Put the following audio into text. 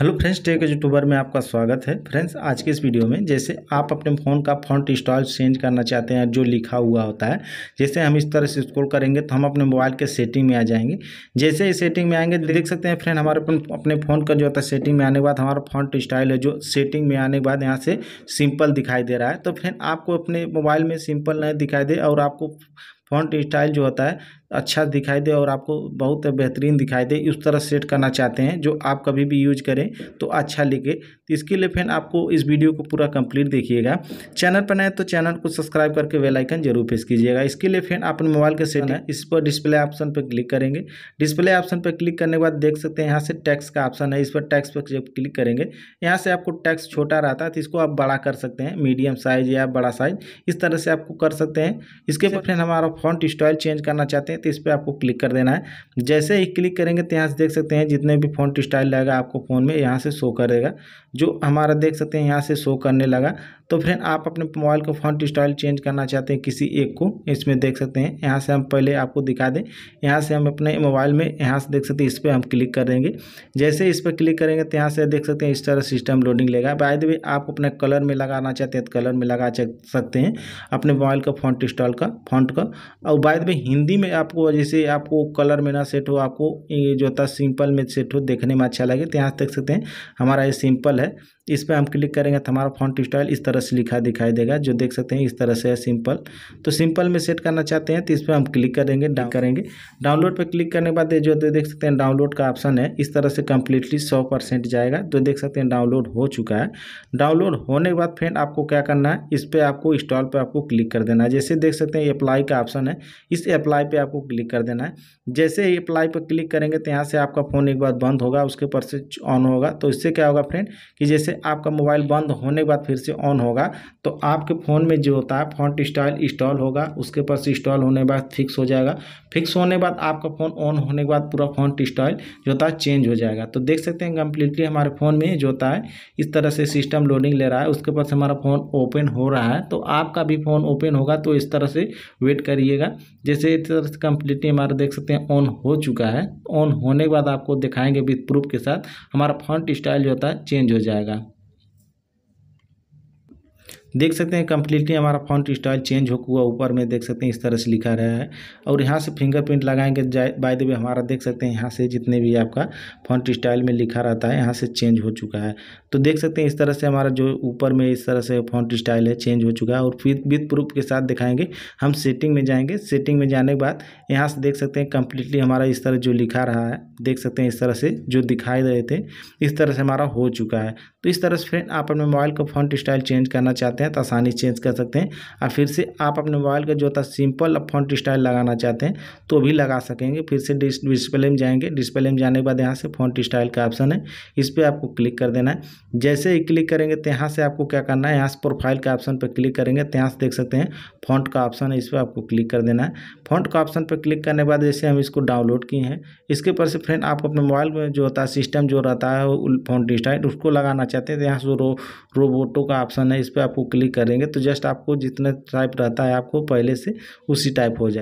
hello friends tech YouTuber में आपका स्वागत है फ्रेंड्स आज के इस वीडियो में जैसे आप अपने फ़ोन का फॉन्ट स्टाइल चेंज करना चाहते हैं जो लिखा हुआ होता है जैसे हम इस तरह से स्क्रॉल करेंगे तो हम अपने मोबाइल के सेटिंग में आ जाएंगे जैसे इस सेटिंग में आएंगे देख सकते हैं फ्रेंड हमारे अपने फ़ोन का जो होता है सेटिंग में आने के बाद हमारा फॉन्ट स्टाइल है जो सेटिंग में आने के बाद यहाँ से सिंपल दिखाई दे रहा है तो फ्रेंड आपको अपने मोबाइल में सिंपल नहीं दिखाई दे और आपको फ़ॉन्ट स्टाइल जो होता है अच्छा दिखाई दे और आपको बहुत बेहतरीन दिखाई दे उस तरह सेट करना चाहते हैं जो आप कभी भी यूज करें तो अच्छा लिखे तो इसके लिए फिर आपको इस वीडियो को पूरा कंप्लीट देखिएगा चैनल पर नए तो चैनल को सब्सक्राइब करके वेलाइकन जरूर प्रेस कीजिएगा इसके लिए फिर अपने मोबाइल के सेट है इस पर डिस्प्ले ऑप्शन पर क्लिक करेंगे डिस्प्ले ऑप्शन पर क्लिक करने के बाद देख सकते हैं यहाँ से टैक्स का ऑप्शन है इस पर टैक्स पर जब क्लिक करेंगे यहाँ से आपको टैक्स छोटा रहता है तो इसको आप बड़ा कर सकते हैं मीडियम साइज या बड़ा साइज इस तरह से आपको कर सकते हैं इसके बाद फिर हमारा फ्रंट फॉन्ट स्टाइल चेंज करना चाहते हैं तो इस पर आपको क्लिक कर देना है जैसे ही क्लिक करेंगे तो यहाँ से देख सकते हैं जितने भी फ्रंट स्टाइल लगेगा आपको फ़ोन में यहाँ से शो करेगा जो हमारा देख सकते हैं यहाँ से शो करने लगा तो फ्रेंड आप अपने मोबाइल को फॉन्ट स्टाइल चेंज करना चाहते हैं किसी एक को इसमें देख सकते हैं यहाँ से हम पहले आपको दिखा दें यहाँ से हम अपने मोबाइल में यहाँ से देख सकते हैं इस पर हम क्लिक करेंगे जैसे इस पर क्लिक करेंगे तो यहाँ से देख सकते हैं इस तरह सिस्टम लोडिंग लेगा बाय द वे आप अपने कलर में लगाना चाहते हैं तो कलर में लगा सकते हैं अपने मोबाइल का फॉन्ट स्टॉल का फॉन्ट का और बाय द वे हिंदी में आपको जैसे आपको कलर में ना सेट हो आपको जो होता सिंपल में सेट हो देखने में अच्छा लगे तो यहाँ देख सकते हैं हमारा ये सिंपल है इस पर हम क्लिक करेंगे तो हमारा फॉन्ट स्टाइल इस तरह से लिखा दिखाई देगा जो देख सकते हैं इस तरह से है सिंपल तो सिंपल में सेट करना चाहते हैं तो इस पर हम क्लिक करेंगे डाउन करेंगे डाउनलोड पर क्लिक करने के बाद जो देख सकते हैं डाउनलोड का ऑप्शन है इस तरह से कम्प्लीटली सौ परसेंट जाएगा तो देख सकते हैं डाउनलोड हो चुका है डाउनलोड होने के बाद फ्रेंड आपको क्या करना है इस पर आपको इंस्टॉल पर आपको क्लिक कर देना है जैसे देख सकते हैं अप्लाई का ऑप्शन है इस अप्लाई पर आपको क्लिक कर देना है जैसे ही अप्लाई पर क्लिक करेंगे तो यहाँ से आपका फ़ोन एक बार बंद होगा उसके ऊपर से ऑन होगा तो इससे क्या होगा फ्रेंड कि जैसे आपका मोबाइल बंद होने के बाद फिर से ऑन होगा तो आपके फ़ोन में जो होता है फ़ॉन्ट स्टाइल इंस्टॉल होगा उसके पास इंस्टॉल होने के बाद फिक्स हो जाएगा फिक्स होने के बाद आपका फ़ोन ऑन होने के बाद पूरा फ़ॉन्ट स्टाइल जो होता है चेंज हो जाएगा तो देख सकते हैं कम्प्लीटली हमारे फ़ोन में जो होता है इस तरह से सिस्टम लोडिंग ले रहा है उसके पास हमारा फ़ोन ओपन हो रहा है तो आपका भी फ़ोन ओपन होगा तो इस तरह से वेट करिएगा जैसे इस तरह से कम्प्लीटली हमारा देख सकते हैं ऑन हो चुका है ऑन होने के बाद आपको दिखाएंगे विथ प्रूफ के साथ हमारा फॉन्ट स्टाइल जो होता है चेंज हो जाएगा देख सकते हैं कम्प्लीटली हमारा फॉन्ट स्टाइल चेंज हो हुआ ऊपर में देख सकते हैं इस तरह से लिखा रहा है और यहाँ से फिंगरप्रिंट लगाएंगे बाय द वे हमारा देख सकते हैं यहाँ से जितने भी आपका फॉन्ट स्टाइल में लिखा रहता है यहाँ से चेंज हो चुका है तो देख सकते हैं इस तरह से हमारा जो ऊपर में इस तरह से फॉन्ट स्टाइल है चेंज हो चुका है और फिर विथ प्रूफ के साथ दिखाएंगे हम सेटिंग में जाएंगे सेटिंग में जाने के बाद यहाँ से देख सकते हैं कम्प्लीटली हमारा इस तरह जो लिखा रहा है देख सकते हैं इस तरह से जो दिखाई रहे थे इस तरह से हमारा हो चुका है तो इस तरह से फ्रेंड आप अपने मोबाइल का फॉन्ट स्टाइल चेंज करना चाहते चाहते हैं तो आसानी चेंज कर सकते हैं और फिर से आप अपने मोबाइल का जो होता है सिंपल फॉन्ट स्टाइल लगाना चाहते हैं तो भी लगा सकेंगे फिर से डिस्प्ले में जाएंगे डिस्प्ले में जाने के बाद यहाँ से फॉन्ट स्टाइल का ऑप्शन है इस पर आपको क्लिक कर देना है जैसे ही क्लिक करेंगे तो यहाँ से आपको क्या करना है यहाँ से प्रोफाइल का ऑप्शन पर क्लिक करेंगे तो यहाँ से देख सकते हैं फॉन्ट का ऑप्शन है इस पर आपको क्लिक कर देना है फॉन्ट का ऑप्शन पर क्लिक करने के बाद जैसे हम इसको डाउनलोड किए हैं इसके ऊपर से फ्रेंड आप अपने मोबाइल में जो होता है सिस्टम जो रहता है फ्रंट स्टाइल उसको लगाना चाहते हैं तो यहाँ से रो रोबोटो का ऑप्शन है इस पर आपको क्लिक करेंगे तो जस्ट आपको जितना टाइप रहता है आपको पहले से उसी टाइप हो जाए